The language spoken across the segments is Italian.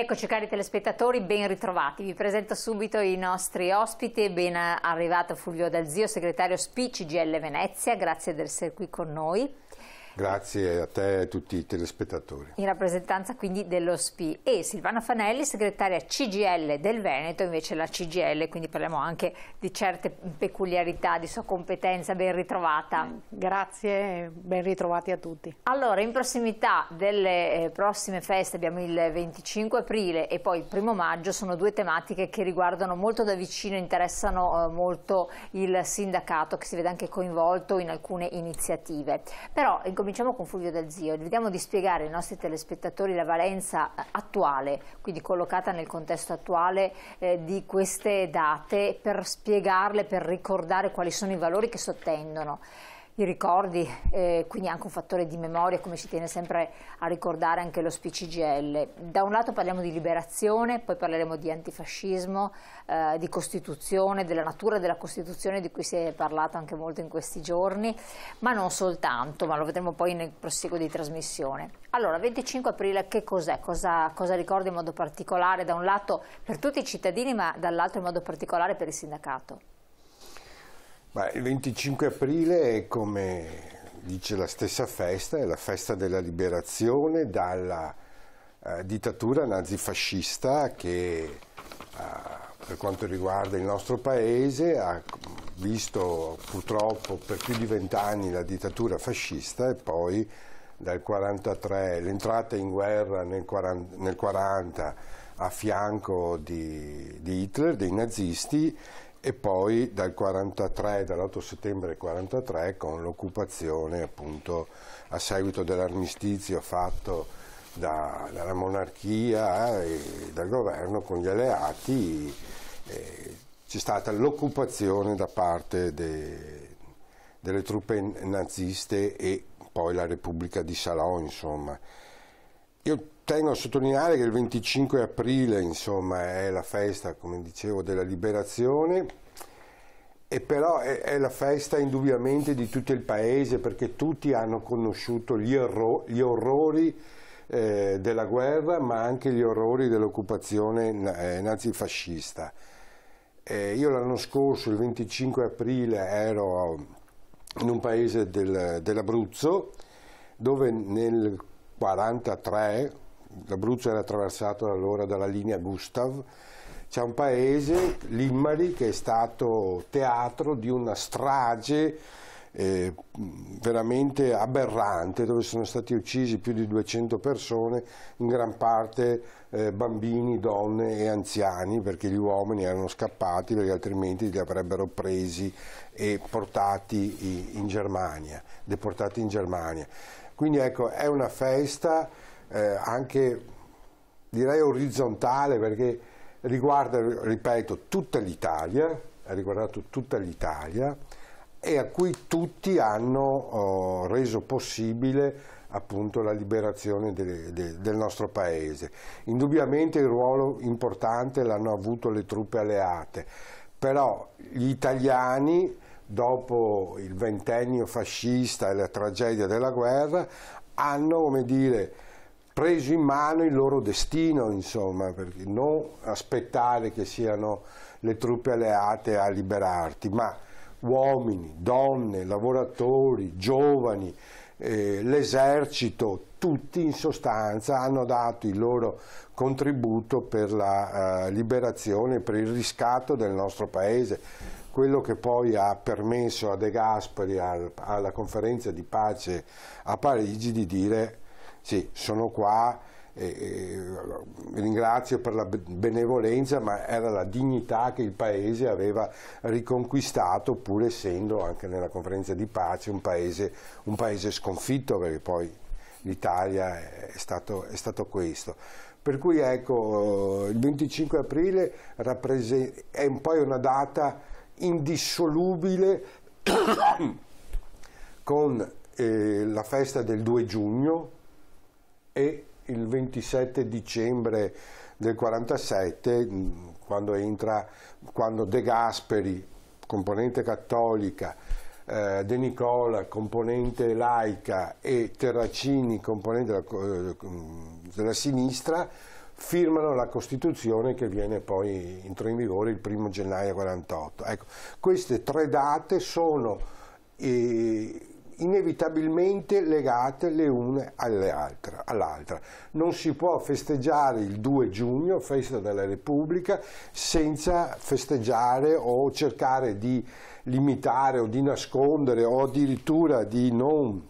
Eccoci cari telespettatori, ben ritrovati. Vi presento subito i nostri ospiti. Ben arrivato Fulvio Dalzio, segretario SPI CGL Venezia, grazie di essere qui con noi. Grazie a te e a tutti i telespettatori. In rappresentanza quindi dello SPI e Silvana Fanelli, segretaria CGL del Veneto, invece la CGL, quindi parliamo anche di certe peculiarità, di sua competenza ben ritrovata. Grazie, ben ritrovati a tutti. Allora, in prossimità delle eh, prossime feste abbiamo il 25 aprile e poi il primo maggio, sono due tematiche che riguardano molto da vicino, interessano eh, molto il sindacato che si vede anche coinvolto in alcune iniziative. Però incominciamo cominciamo con Fulvio Del Zio, vediamo di spiegare ai nostri telespettatori la valenza eh, attuale, quindi collocata nel contesto attuale eh, di queste date per spiegarle, per ricordare quali sono i valori che sottendono i ricordi, eh, quindi anche un fattore di memoria, come si tiene sempre a ricordare anche lo SPCGL. Da un lato parliamo di liberazione, poi parleremo di antifascismo, eh, di Costituzione, della natura della Costituzione di cui si è parlato anche molto in questi giorni, ma non soltanto, ma lo vedremo poi nel proseguo di trasmissione. Allora, 25 aprile che cos'è? Cosa, cosa ricorda in modo particolare? Da un lato per tutti i cittadini, ma dall'altro in modo particolare per il sindacato? Beh, il 25 aprile, è come dice la stessa festa, è la festa della liberazione dalla eh, dittatura nazifascista che eh, per quanto riguarda il nostro paese ha visto purtroppo per più di vent'anni la dittatura fascista e poi dal 43 l'entrata in guerra nel 40, nel 40 a fianco di, di Hitler, dei nazisti e poi dal 43, dall'8 settembre 43 con l'occupazione appunto a seguito dell'armistizio fatto da, dalla monarchia e dal governo con gli alleati eh, c'è stata l'occupazione da parte de, delle truppe naziste e poi la Repubblica di Salò insomma. Io tengo a sottolineare che il 25 aprile insomma, è la festa, come dicevo, della liberazione e però è, è, la festa indubbiamente di tutto il paese perché tutti hanno conosciuto gli, orro gli orrori eh, della guerra ma anche gli orrori dell'occupazione eh, nazifascista. Eh, io l'anno scorso, il 25 aprile, ero in un paese del, dell'Abruzzo dove nel 1943 l'Abruzzo era attraversato allora dalla linea Gustav, c'è un paese, Limmari, che è stato teatro di una strage eh, veramente aberrante, dove sono stati uccisi più di 200 persone, in gran parte eh, bambini, donne e anziani, perché gli uomini erano scappati, perché altrimenti li avrebbero presi e portati in Germania, deportati in Germania. Quindi ecco, è una festa eh, anche direi orizzontale perché riguarda, ripeto, tutta l'Italia, ha riguardato tutta l'Italia e a cui tutti hanno oh, reso possibile appunto la liberazione de, de, del nostro paese. Indubbiamente il ruolo importante l'hanno avuto le truppe alleate, però gli italiani dopo il ventennio fascista e la tragedia della guerra hanno, come dire, preso in mano il loro destino, insomma, perché non aspettare che siano le truppe alleate a liberarti, ma uomini, donne, lavoratori, giovani, eh, l'esercito, tutti in sostanza hanno dato il loro contributo per la eh, liberazione, per il riscatto del nostro paese, quello che poi ha permesso a De Gasperi al, alla conferenza di pace a Parigi di dire sì, sono qua, eh, ringrazio per la benevolenza, ma era la dignità che il Paese aveva riconquistato, pur essendo anche nella conferenza di pace un Paese, un paese sconfitto, perché poi l'Italia è, è stato questo. Per cui ecco, il 25 aprile è un poi una data indissolubile con eh, la festa del 2 giugno, e il 27 dicembre del 47 quando entra quando De Gasperi componente cattolica eh, De Nicola componente laica e Terracini componente della, eh, della sinistra firmano la Costituzione che viene poi entrò in vigore il 1 gennaio 1948. Ecco, queste tre date sono eh, inevitabilmente legate le une all'altra. all'altra. Non si può festeggiare il 2 giugno, festa della Repubblica, senza festeggiare o cercare di limitare o di nascondere o addirittura di non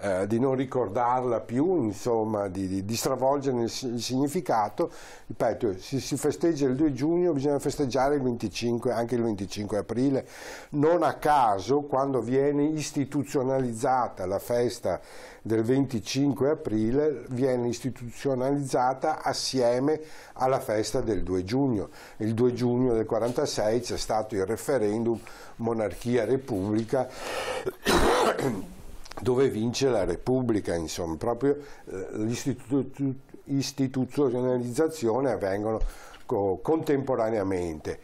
eh, di non ricordarla più, insomma, di, di, di stravolgerne il, significato. Ripeto, se si festeggia il 2 giugno, bisogna festeggiare il 25, anche il 25 aprile. Non a caso, quando viene istituzionalizzata la festa del 25 aprile, viene istituzionalizzata assieme alla festa del 2 giugno. Il 2 giugno del 1946 c'è stato il referendum monarchia-repubblica dove vince la Repubblica, insomma, proprio eh, l'istituzionalizzazione avvengono contemporaneamente.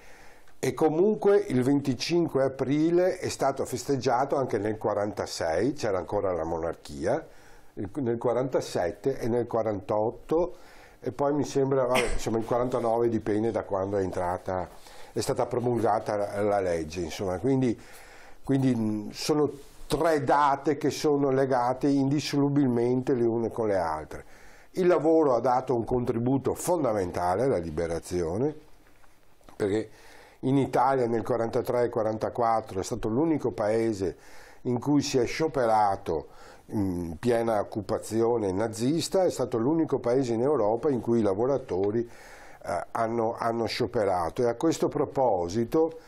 E comunque il 25 aprile è stato festeggiato anche nel 1946, c'era ancora la monarchia, nel 1947 e nel 1948 e poi mi sembra, vabbè, insomma il 1949 dipende da quando è entrata, è stata promulgata la legge, insomma, quindi, quindi sono tre date che sono legate indissolubilmente le une con le altre. Il lavoro ha dato un contributo fondamentale alla liberazione, perché in Italia nel 1943-1944 è stato l'unico paese in cui si è scioperato in piena occupazione nazista, è stato l'unico paese in Europa in cui i lavoratori eh, hanno, hanno scioperato e a questo proposito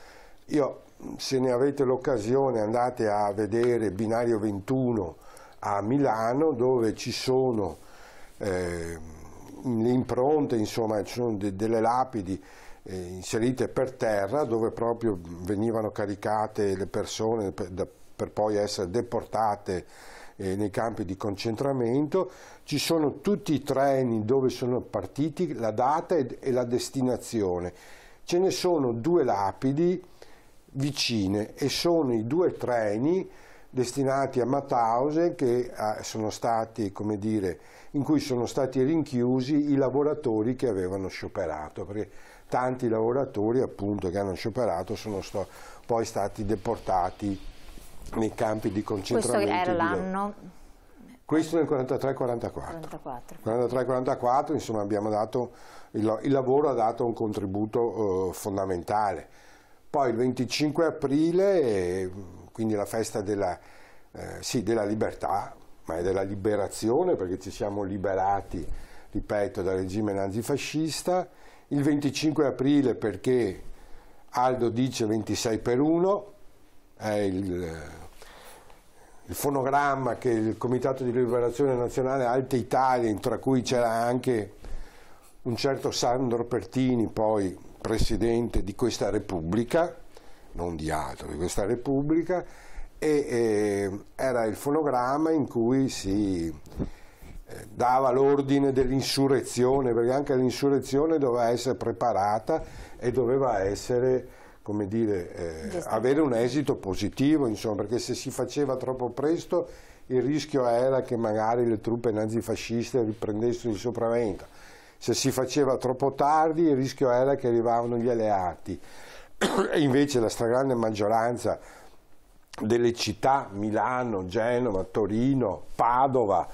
io se ne avete l'occasione andate a vedere Binario 21 a Milano dove ci sono eh, le impronte, insomma ci sono de delle lapidi eh, inserite per terra dove proprio venivano caricate le persone per, da, per poi essere deportate eh, nei campi di concentramento, ci sono tutti i treni dove sono partiti, la data e, e la destinazione. Ce ne sono due lapidi vicine e sono i due treni destinati a Mauthausen che ah, sono stati, come dire, in cui sono stati rinchiusi i lavoratori che avevano scioperato, perché tanti lavoratori appunto che hanno scioperato sono sto, poi stati deportati nei campi di concentramento. Questo era l'anno? Questo nel 43-44. 43-44 insomma abbiamo dato, il, lavoro ha dato un contributo eh, fondamentale poi il 25 aprile, quindi la festa della, eh, sì, della libertà, ma è della liberazione perché ci siamo liberati, ripeto, dal regime nazifascista. Il 25 aprile perché Aldo dice 26 per 1, è il, il fonogramma che il Comitato di Liberazione Nazionale Alte Italia, tra cui c'era anche un certo Sandro Pertini, poi Presidente di questa Repubblica, non di altro, di questa Repubblica, e eh, era il fonogramma in cui si eh, dava l'ordine dell'insurrezione, perché anche l'insurrezione doveva essere preparata e doveva essere, come dire, eh, avere un esito positivo, insomma, perché se si faceva troppo presto il rischio era che magari le truppe nazifasciste riprendessero il sopravvento se si faceva troppo tardi il rischio era che arrivavano gli alleati e invece la stragrande maggioranza delle città, Milano, Genova, Torino, Padova,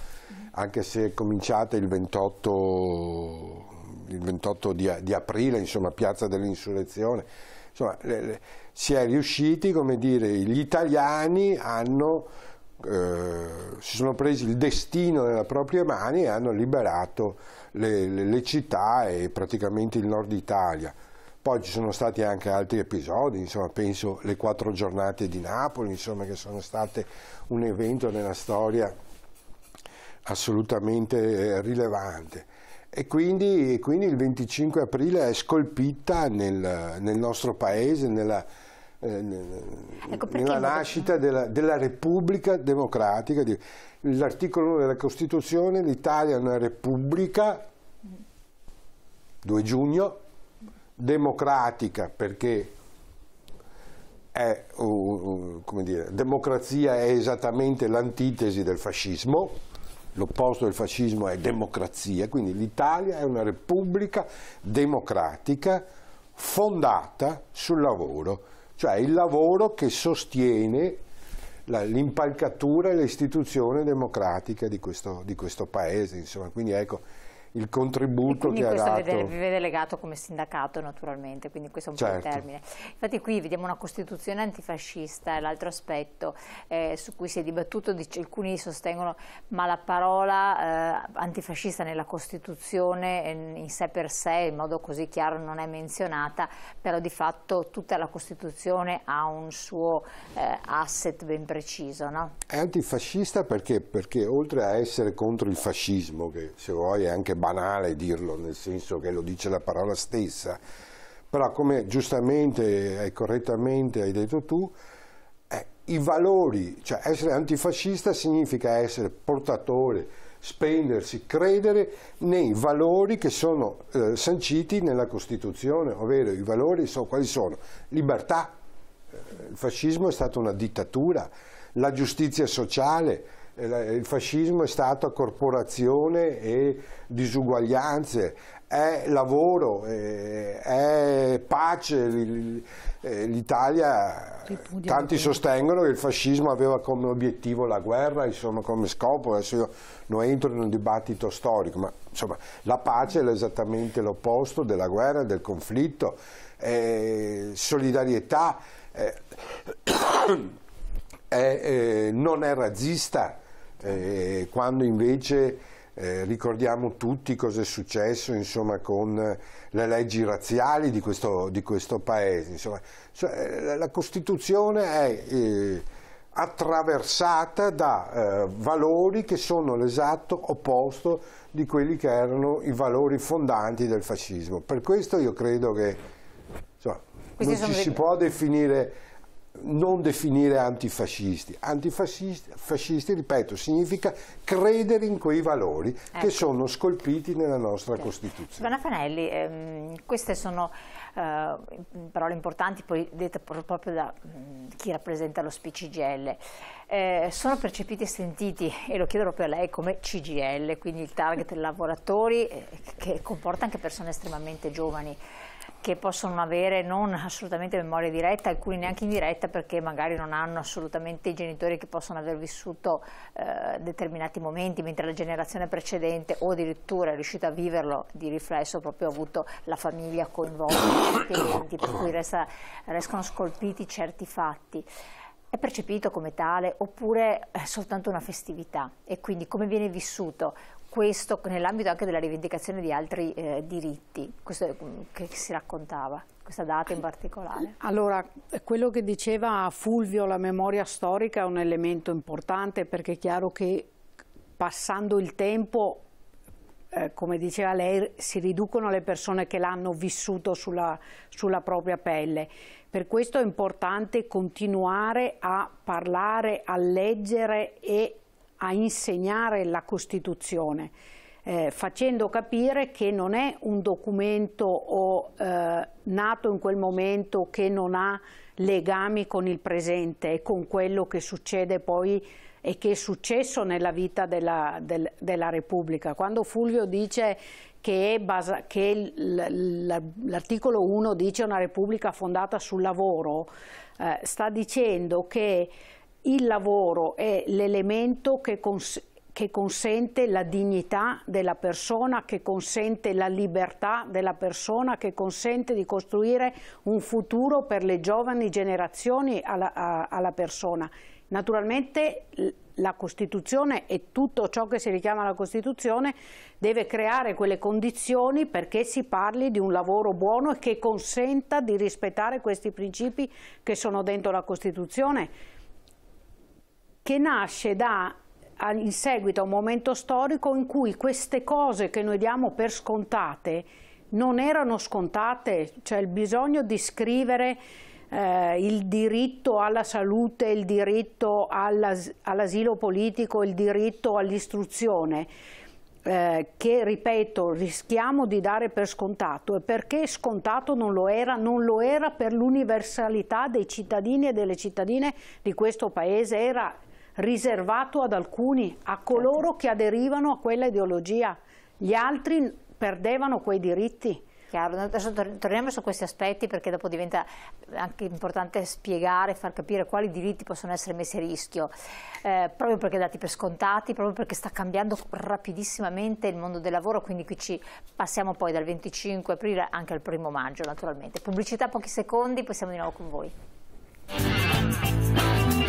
anche se è cominciata il 28, il 28 di, di, aprile, insomma, Piazza dell'Insurrezione, insomma, le, le, si è riusciti, come dire, gli italiani hanno, eh, si sono presi il destino nelle proprie mani e hanno liberato le, le, le città e praticamente il nord Italia. Poi ci sono stati anche altri episodi, insomma, penso le quattro giornate di Napoli, insomma, che sono state un evento nella storia assolutamente eh, rilevante. E quindi, e quindi il 25 aprile è scolpita nel, nel nostro paese, nella, eh, ecco nella nascita della, della, Repubblica Democratica. L'articolo 1 della Costituzione, l'Italia è una Repubblica, 2 giugno, democratica perché è, dire, democrazia è esattamente l'antitesi del fascismo, l'opposto del fascismo è democrazia, quindi l'Italia è una repubblica democratica fondata sul lavoro cioè il lavoro che sostiene l'impalcatura e l'istituzione democratica di questo, di questo paese. Insomma. Quindi ecco, il contributo che ha dato. Quindi questo vi vede legato come sindacato naturalmente, quindi questo è un certo. po' il termine. Infatti qui vediamo una Costituzione antifascista, è l'altro aspetto eh, su cui si è dibattuto, dice, alcuni sostengono ma la parola eh, antifascista nella Costituzione in, in sé per sé, in modo così chiaro, non è menzionata, però di fatto tutta la Costituzione ha un suo eh, asset ben preciso. No? È antifascista perché? perché oltre a essere contro il fascismo, che se vuoi è anche banale dirlo, nel senso che lo dice la parola stessa, però come giustamente e correttamente hai detto tu, eh, i valori, cioè essere antifascista significa essere portatore, spendersi, credere nei valori che sono eh, sanciti nella Costituzione, ovvero i valori sono, quali sono? Libertà, eh, il fascismo è stata una dittatura, la giustizia sociale, eh, il fascismo è stato corporazione e disuguaglianze, è lavoro, eh, è pace. Eh, L'Italia, tanti sostengono che il fascismo aveva come obiettivo la guerra, insomma, come scopo, adesso io non entro in un dibattito storico, ma insomma, la pace è esattamente l'opposto della guerra, del conflitto, è solidarietà, eh, eh, non è razzista, eh, quando invece eh, ricordiamo tutti cosa è successo insomma, con le leggi razziali di questo, di questo paese. Insomma, cioè, la Costituzione è eh, attraversata da eh, valori che sono l'esatto opposto di quelli che erano i valori fondanti del fascismo. Per questo io credo che insomma, non ci si può definire non definire antifascisti. Antifascisti, ripeto, significa credere in quei valori ecco. che sono scolpiti nella nostra sì. Costituzione. Giovanna Fanelli, ehm, queste sono eh, parole importanti, poi dette proprio da mh, chi rappresenta lo SPCGL. Eh, sono percepiti e sentiti, e lo chiedo proprio a lei, come CGL, quindi il target lavoratori, eh, che comporta anche persone estremamente giovani che possono avere non assolutamente memoria diretta, alcuni neanche indiretta perché magari non hanno assolutamente i genitori che possono aver vissuto eh, determinati momenti, mentre la generazione precedente o addirittura è riuscita a viverlo di riflesso, proprio ha avuto la famiglia coinvolta, i clienti, per cui resta, restano scolpiti certi fatti è percepito come tale oppure è soltanto una festività e quindi come viene vissuto questo nell'ambito anche della rivendicazione di altri eh, diritti, questo mm, che si raccontava, questa data in particolare? Allora, quello che diceva Fulvio, la memoria storica è un elemento importante perché è chiaro che passando il tempo, eh, come diceva lei, si riducono le persone che l'hanno vissuto sulla, sulla propria pelle. Per questo è importante continuare a parlare, a leggere e a insegnare la Costituzione, eh, facendo capire che non è un documento o, eh, nato in quel momento che non ha legami con il presente e con quello che succede poi e che è successo nella vita della, del, della Repubblica. Quando Fulvio dice che, che l'articolo 1 dice una Repubblica fondata sul lavoro, eh, sta dicendo che il lavoro è l'elemento che, cons che consente la dignità della persona, che consente la libertà della persona, che consente di costruire un futuro per le giovani generazioni alla, alla persona. Naturalmente la Costituzione e tutto ciò che si richiama alla Costituzione deve creare quelle condizioni perché si parli di un lavoro buono e che consenta di rispettare questi principi che sono dentro la Costituzione che nasce da in seguito a un momento storico in cui queste cose che noi diamo per scontate non erano scontate, cioè il bisogno di scrivere eh, il diritto alla salute, il diritto all'asilo all politico, il diritto all'istruzione, eh, che ripeto rischiamo di dare per scontato e perché scontato non lo era, non lo era per l'universalità dei cittadini e delle cittadine di questo paese, era riservato ad alcuni, a coloro certo. che aderivano a quella ideologia. Gli altri perdevano quei diritti. Chiaro, adesso torniamo su questi aspetti perché dopo diventa anche importante spiegare, far capire quali diritti possono essere messi a rischio, eh, proprio perché dati per scontati, proprio perché sta cambiando rapidissimamente il mondo del lavoro, quindi qui ci passiamo poi dal 25 aprile anche al primo maggio naturalmente. Pubblicità pochi secondi, poi siamo di nuovo con voi.